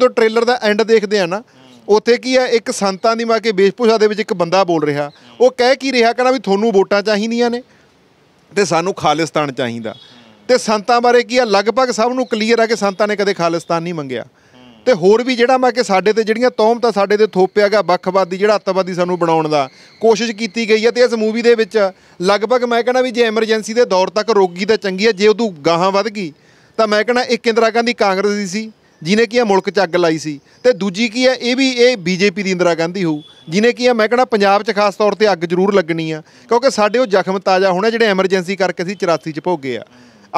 ਜਦੋਂ trailer the and ਦੇਖਦੇ ਆ ਨਾ ਉੱਥੇ ਕੀ ਹੈ ਇੱਕ ਸੰਤਾਂ ਦੀ ਮਾਕੇ ਕੇ ਦੇ ਵਿੱਚ ਇੱਕ ਬੰਦਾ ਬੋਲ ਰਿਹਾ ਉਹ ਕਹਿ ਕੀ ਰਿਹਾ ਕਹਿੰਦਾ ਵੀ ਤੁਹਾਨੂੰ ਵੋਟਾਂ ਚਾਹੀਦੀਆਂ ਨੇ ਤੇ ਸਾਨੂੰ ਖਾਲਿਸਤਾਨ ਚਾਹੀਦਾ ਤੇ ਸੰਤਾਂ ਬਾਰੇ ਕੀ ਆ ਲਗਭਗ ਸਭ ਨੂੰ ਕਲੀਅਰ ਆ ਕਿ ਸੰਤਾਂ ਨੇ ਕਦੇ ਖਾਲਿਸਤਾਨ ਨਹੀਂ ਮੰਗਿਆ ਤੇ ਹੋਰ ਵੀ ਜਿਹੜਾ ਮੈਂ ਕਿ ਸਾਡੇ ਤੇ ਜਿਹੜੀਆਂ ਤਾਂ ਸਾਡੇ ਤੇ ਥੋਪਿਆਗਾ ਵੱਖਵਾਦੀ ਜਿਹੜਾ ਅੱਤਵਾਦੀ ਸਾਨੂੰ ਬਣਾਉਣ ਦਾ ਕੋਸ਼ਿਸ਼ ਕੀਤੀ ਗਈ ਹੈ ਤੇ ਇਸ ਮੂਵੀ ਦੇ ਵਿੱਚ ਲਗਭਗ ਮੈਂ ਕਹਿੰਦਾ ਵੀ ਜੇ ਐਮਰਜੈਂਸੀ ਦੇ ਦੌਰ ਤੱਕ ਰੋਗੀ ਤਾਂ ਚੰਗੀ ਹੈ ਜੇ ਉਹ ਤੋਂ ਗਾਹਾਂ ਵੱਧ ਗਈ ਤਾਂ ਮੈਂ ਕਹਿੰਦਾ ਇੱਕ ਇੰਦਰਾ ਗਾਂਧੀ ਕਾਂਗਰਸ ਦੀ ਸੀ ਜਿਨੇ ਕੀ ਆ ਮੁਲਕ 'ਚ ਅੱਗ ਲਾਈ ਸੀ ਤੇ ਦੂਜੀ ਕੀ ਆ ਇਹ ਵੀ ਇਹ ਬੀਜੇਪੀ ਦੀ ਇੰਦਰਾ ਗਾਂਧੀ ਹੋ ਜਿਨੇ ਕੀ ਆ ਮੈਂ ਕਹਣਾ ਪੰਜਾਬ 'ਚ ਖਾਸ ਤੌਰ ਤੇ ਅੱਗ ਜ਼ਰੂਰ ਲੱਗਣੀ ਆ ਕਿਉਂਕਿ ਸਾਡੇ ਉਹ ਜ਼ਖਮ ਤਾਜ਼ਾ ਹੋਣਾ ਜਿਹੜੇ ਐਮਰਜੈਂਸੀ ਕਰਕੇ ਸੀ 84 'ਚ ਭੋਗੇ ਆ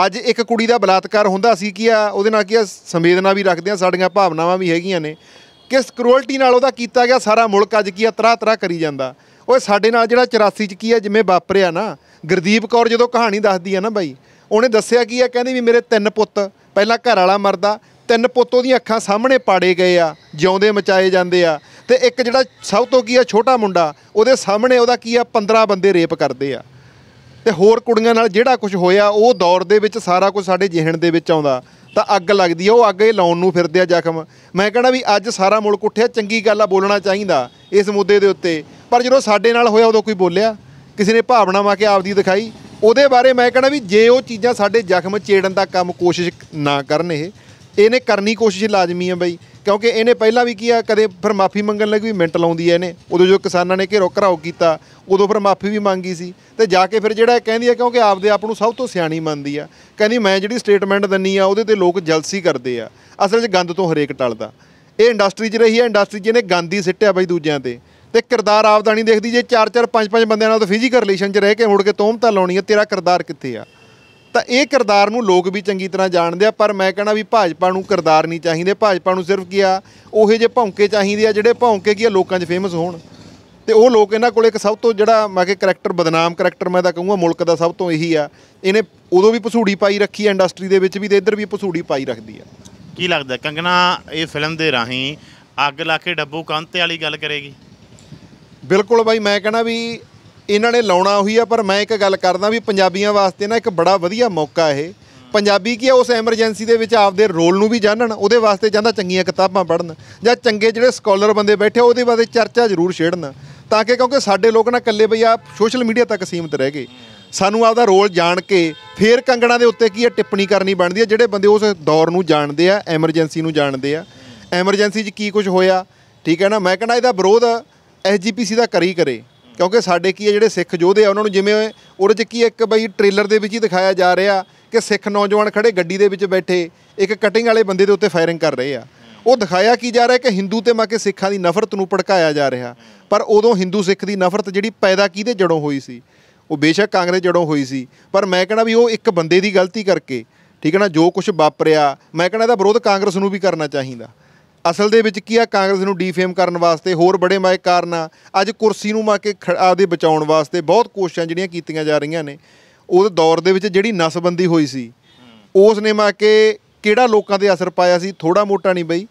ਅੱਜ ਇੱਕ ਕੁੜੀ ਦਾ ਬਲਾਤਕਾਰ ਹੁੰਦਾ ਸੀ ਕੀ ਆ ਉਹਦੇ ਨਾਲ ਕੀ ਆ ਸੰਵੇਦਨਾ ਵੀ ਰੱਖਦੇ ਆ ਸਾਡੀਆਂ ਭਾਵਨਾਵਾਂ ਵੀ ਹੈਗੀਆਂ ਨੇ ਕਿਸ ਕਰੋਲਟੀ ਨਾਲ ਉਹਦਾ ਕੀਤਾ ਗਿਆ ਸਾਰਾ ਮੁਲਕ ਅੱਜ ਕੀ ਆ ਤਰਾ ਤਰਾ ਕਰੀ ਜਾਂਦਾ ਓਏ ਸਾਡੇ ਨਾਲ ਜਿਹੜਾ 84 ਚ ਕੀ ਆ ਜਿਵੇਂ ਵਾਪਰਿਆ ਨਾ ਗੁਰਦੀਪ ਕੌਰ ਜਦੋਂ ਕਹਾਣੀ ਦੱਸਦੀ ਆ ਨਾ ਬਾਈ ਉਹਨੇ ਦੱਸਿਆ ਕੀ ਆ ਕਹਿੰਦੀ ਵੀ ਮੇਰੇ ਤਿੰਨ ਪੁੱਤ ਪਹਿਲਾਂ ਘਰ ਵਾਲਾ ਮਰਦਾ ਤਿੰਨ ਪੁੱਤ ਉਹਦੀਆਂ ਅੱਖਾਂ ਸਾਹਮਣੇ ਪਾੜੇ ਗਏ ਆ ਜਿਉਂਦੇ ਮਚਾਏ ਜਾਂਦੇ ਆ ਤੇ ਇੱਕ ਜਿਹੜਾ ਸਭ ਤੋਂ ਕੀ ਆ ਛੋਟਾ ਮੁੰਡਾ ਉਹਦੇ ਸਾਹਮਣੇ ਉਹਦਾ ਕੀ ਆ 15 ਬੰਦੇ ਰੇਪ ਕਰਦੇ ਆ ਤੇ ਹੋਰ ਕੁੜੀਆਂ ਨਾਲ ਜਿਹੜਾ ਕੁਝ ਹੋਇਆ ਉਹ ਦੌਰ ਦੇ ਵਿੱਚ ਸਾਰਾ ਕੁਝ ਸਾਡੇ ਜਿਹਨ ਦੇ ਵਿੱਚ ਆਉਂਦਾ ਤਾਂ ਅੱਗ ਲੱਗਦੀ ਆ ਉਹ ਅੱਗ ਇਹ ਲਾਉਣ ਨੂੰ ਫਿਰਦੇ ਆ ਜ਼ਖਮ ਮੈਂ ਕਹਿੰਦਾ ਵੀ ਅੱਜ ਸਾਰਾ ਮੁਲਕ ਉੱਠਿਆ ਚੰਗੀ ਗੱਲ ਆ ਬੋਲਣਾ ਚਾਹੀਦਾ ਇਸ ਮੁੱਦੇ ਦੇ ਉੱਤੇ ਪਰ ਜਦੋਂ ਸਾਡੇ ਨਾਲ ਹੋਇਆ ਉਦੋਂ ਕੋਈ ਬੋਲਿਆ ਕਿਸੇ ਨੇ ਭਾਵਨਾਵਾਂ ਕੇ ਆਪਦੀ ਦਿਖਾਈ ਉਹਦੇ ਬਾਰੇ ਮੈਂ ਕਹਿੰਦਾ ਵੀ ਜੇ ਉਹ ਚੀਜ਼ਾਂ ਸਾਡੇ ਜ਼ਖਮ ਚੇੜਨ ਦਾ ਕੰਮ ਕੋਸ਼ਿਸ਼ ਨਾ ਕਰਨ ਇਹ ਇਹਨੇ ਕਰਨੀ ਕੋਸ਼ਿਸ਼ ਲਾਜ਼ਮੀ ਹੈ ਬਈ ਕਿਉਂਕਿ ਇਹਨੇ ਪਹਿਲਾਂ ਵੀ ਕੀ ਆ ਕਦੇ ਫਿਰ ਮਾਫੀ ਮੰਗਣ ਲਈ ਵੀ ਮਿੰਟ ਲਾਉਂਦੀ ਐ ਇਹਨੇ ਉਦੋਂ ਜੋ ਕਿਸਾਨਾਂ ਨੇ ਘੇਰੋ ਘਰਾਓ ਕੀਤਾ ਉਦੋਂ ਫਿਰ ਮਾਫੀ ਵੀ ਮੰਗੀ ਸੀ ਤੇ ਜਾ ਕੇ ਫਿਰ ਜਿਹੜਾ ਕਹਿੰਦੀ ਆ ਕਿਉਂਕਿ ਆਪਦੇ ਆਪ ਨੂੰ ਸਭ ਤੋਂ ਸਿਆਣੀ ਮੰਨਦੀ ਆ ਕਹਿੰਦੀ ਮੈਂ ਜਿਹੜੀ ਸਟੇਟਮੈਂਟ ਦੰਨੀ ਆ ਉਹਦੇ ਤੇ ਲੋਕ ਜਲਸੀ ਕਰਦੇ ਆ ਅਸਲ 'ਚ ਗੰਦ ਤੋਂ ਹਰੇਕ ਟਲਦਾ ਇਹ ਇੰਡਸਟਰੀ 'ਚ ਰਹੀ ਐ ਇੰਡਸਟਰੀ 'ਚ ਇਹਨੇ ਗੰਦ ਹੀ ਸਿੱਟਿਆ ਬਈ ਦੂਜਿਆਂ ਤੇ ਤੇ ਕਿਰਦਾਰ ਆਪਦਾ ਨਹੀਂ ਦੇਖਦੀ ਜੇ 4-4 5-5 ਬੰਦਿਆਂ ਨਾਲ ਤਾਂ ਫਿਜ਼ੀਕਲ ਰਿਲੇਸ਼ਨ 'ਚ ਰਹਿ ਕੇ ਮੁੜ ਕੇ ਤੋਮਤਾ ਲਾਉਣੀ ਆ ਤੇਰਾ ਕਿਰਦਾਰ ਕਿੱਥੇ ਆ ਤਾਂ ਇਹ ਕਿਰਦਾਰ ਨੂੰ ਲੋਕ ਵੀ ਚੰਗੀ ਤਰ੍ਹਾਂ ਜਾਣਦੇ ਆ ਪਰ ਮੈਂ ਕਹਿੰਦਾ ਵੀ ਭਾਜਪਾ ਨੂੰ ਕਿਰਦਾਰ ਨਹੀਂ ਚਾਹੀਦੇ ਭਾਜਪਾ ਨੂੰ ਸਿਰਫ ਕੀ ਆ ਉਹੇ ਜੇ ਭੌਂਕੇ ਚਾਹੀਦੇ ਆ ਜਿਹੜੇ ਭੌਂਕੇ ਕੀ ਆ ਲੋਕਾਂ 'ਚ ਫੇਮਸ ਹੋਣ ਤੇ ਉਹ ਲੋਕ ਇਹਨਾਂ ਕੋਲ ਇੱਕ ਸਭ ਤੋਂ ਜਿਹੜਾ ਮੈਂ ਕਿ ਕੈਰੈਕਟਰ ਬਦਨਾਮ ਕੈਰੈਕਟਰ ਮੈਂ ਤਾਂ ਕਹੂੰਗਾ ਮੁਲਕ ਦਾ ਸਭ ਤੋਂ ਇਹੀ ਆ ਇਹਨੇ ਉਦੋਂ ਵੀ ਪਸੂੜੀ ਪਾਈ ਰੱਖੀ ਐ ਇੰਡਸਟਰੀ ਦੇ ਵਿੱਚ ਵੀ ਤੇ ਇੱਧਰ ਵੀ ਪਸੂੜੀ ਪਾਈ ਰੱਖਦੀ ਆ ਕੀ ਲੱਗਦਾ ਕੰਗਨਾ ਇਹ ਫਿਲਮ ਦੇ ਰਾਹੀਂ ਅੱਗ ਲਾ ਕੇ ਡੱਬੂ ਕੰਤੇ ਵਾਲੀ ਗੱਲ ਕਰੇਗੀ ਬਿਲਕੁਲ ਬਾਈ ਮੈਂ ਕਹਿੰਦਾ ਵੀ ਇਹਨਾਂ ਨੇ ਲਾਉਣਾ ਉਹੀ ਆ ਪਰ ਮੈਂ ਇੱਕ ਗੱਲ ਕਰਦਾ ਵੀ ਪੰਜਾਬੀਆਂ ਵਾਸਤੇ ਨਾ ਇੱਕ ਬੜਾ ਵਧੀਆ ਮੌਕਾ ਇਹ ਪੰਜਾਬੀ ਕੀ ਆ ਉਸ ਐਮਰਜੈਂਸੀ ਦੇ ਵਿੱਚ ਆਪਦੇ ਰੋਲ ਨੂੰ ਵੀ ਜਾਣਨ ਉਹਦੇ ਵਾਸਤੇ ਜਾਂਦਾ ਚੰਗੀਆਂ ਕਿਤਾਬਾਂ ਪੜ੍ਹਨ ਜਾਂ ਚੰਗੇ ਜਿਹੜੇ ਸਕਾਲਰ ਬੰਦੇ ਬੈਠੇ ਉਹਦੇ ਬਾਰੇ ਚਰਚਾ ਜ਼ਰੂਰ ਛੇੜਨ ਤਾਂ ਕਿ ਕਿਉਂਕਿ ਸਾਡੇ ਲੋਕ ਨਾ ਇਕੱਲੇ ਬਈ ਆ ਸੋਸ਼ਲ ਮੀਡੀਆ ਤੱਕ ਸੀਮਤ ਰਹਿ ਗਏ ਸਾਨੂੰ ਆਪਦਾ ਰੋਲ ਜਾਣ ਕੇ ਫੇਰ ਕੰਗਣਾ ਦੇ ਉੱਤੇ ਕੀ ਹੈ ਟਿੱਪਣੀ ਕਰਨੀ ਬਣਦੀ ਹੈ ਜਿਹੜੇ ਬੰਦੇ ਉਸ ਦੌਰ ਨੂੰ ਜਾਣਦੇ ਆ ਐਮਰਜੈਂਸੀ ਨੂੰ ਜਾਣਦੇ ਆ ਐਮਰਜੈਂਸੀ 'ਚ ਕੀ ਕੁਝ ਹੋਇਆ ਠੀਕ ਹੈ ਨਾ ਮੈਂ ਕਹਿੰਦਾ ਇਹਦਾ ਵਿਰੋਧ ਐਸਜੀਪੀਸੀ ਦਾ ਕਰੀ ਕਰੇ ਕਿਉਂਕਿ ਸਾਡੇ ਕੀ ਹੈ ਜਿਹੜੇ ਸਿੱਖ ਯੋਧੇ ਆ ਉਹਨਾਂ ਨੂੰ ਜਿਵੇਂ ਉਹਦੇ 'ਚ ਕੀ ਇੱਕ ਬਈ ਟ੍ਰੇਲਰ ਦੇ ਵਿੱਚ ਹੀ ਦਿਖਾਇਆ ਜਾ ਰਿਹਾ ਕਿ ਸਿੱਖ ਨੌਜਵਾਨ ਖੜੇ ਗੱਡੀ ਦੇ ਵਿੱਚ ਬੈਠੇ ਇੱਕ ਕਟਿੰਗ ਵਾਲੇ ਬੰਦੇ ਦੇ ਉੱਤੇ ਫਾਇਰਿੰਗ ਕਰ ਰਹੇ ਆ ਉਹ ਦਿਖਾਇਆ ਕੀ ਜਾ ਰਿਹਾ ਕਿ ਹਿੰਦੂ ਤੇ ਮਾ ਕੇ ਸਿੱਖਾਂ ਦੀ ਨਫ਼ਰਤ ਨੂੰ ਭੜਕਾਇਆ ਜਾ ਰਿਹਾ ਪਰ ਉਦੋਂ ਹਿੰਦੂ ਸਿੱਖ ਦੀ ਨਫ਼ਰਤ ਜਿਹੜੀ ਪੈਦਾ ਕੀਤੇ ਜੜੋਂ ਹੋਈ ਸੀ ਉਹ ਬੇਸ਼ੱਕ ਕਾਂਗਰਸ ਜੜੋਂ ਹੋਈ ਸੀ ਪਰ ਮੈਂ ਕਹਿੰਦਾ ਵੀ ਉਹ ਇੱਕ ਬੰਦੇ ਦੀ ਗਲਤੀ ਕਰਕੇ ਠੀਕ ਹੈ ਨਾ ਜੋ ਕੁਝ ਵਾਪਰਿਆ ਮੈਂ ਕਹਿੰਦਾ ਇਹਦਾ ਵਿਰੋਧ ਕਾਂਗਰਸ ਨੂੰ ਵੀ ਕਰਨਾ ਚਾਹੀਦਾ ਅਸਲ ਦੇ ਵਿੱਚ ਕੀ ਆ ਕਾਂਗਰਸ ਨੂੰ ਡੀਫੇਮ ਕਰਨ ਵਾਸਤੇ ਹੋਰ ਬੜੇ ਮਾਇਕ ਕਾਰਨ ਆ ਅੱਜ ਕੁਰਸੀ ਨੂੰ ਮਾ ਕੇ ਆਦੇ ਬਚਾਉਣ ਵਾਸਤੇ ਬਹੁਤ ਕੋਸ਼ਿਸ਼ਾਂ ਜਿਹੜੀਆਂ ਕੀਤੀਆਂ ਜਾ ਰਹੀਆਂ ਨੇ ਉਸ ਦੌਰ ਦੇ ਵਿੱਚ ਜਿਹੜੀ ਨਸਬੰਦੀ ਹੋਈ ਸੀ ਉਸ ਨੇ ਮਾ ਕੇ ਕਿਹੜਾ ਲੋਕਾਂ ਤੇ ਅਸਰ ਪਾਇਆ ਸੀ ਥੋੜਾ ਮੋਟਾ ਨਹੀਂ ਬਈ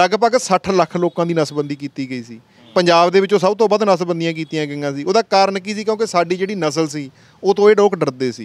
ਲਗਭਗ 60 ਲੱਖ ਲੋਕਾਂ ਦੀ ਨਸਬੰਦੀ ਕੀਤੀ ਗਈ ਸੀ ਪੰਜਾਬ ਦੇ ਵਿੱਚੋਂ ਸਭ ਤੋਂ ਵੱਧ ਨਸਬੰਦੀਆਂ ਕੀਤੀਆਂ ਗਈਆਂ ਸੀ ਉਹਦਾ ਕਾਰਨ ਕੀ ਸੀ ਕਿਉਂਕਿ ਸਾਡੀ ਜਿਹੜੀ ਨਸਲ ਸੀ ਉਹ ਤੋਂ ਇਹ ਲੋਕ ਡਰਦੇ ਸੀ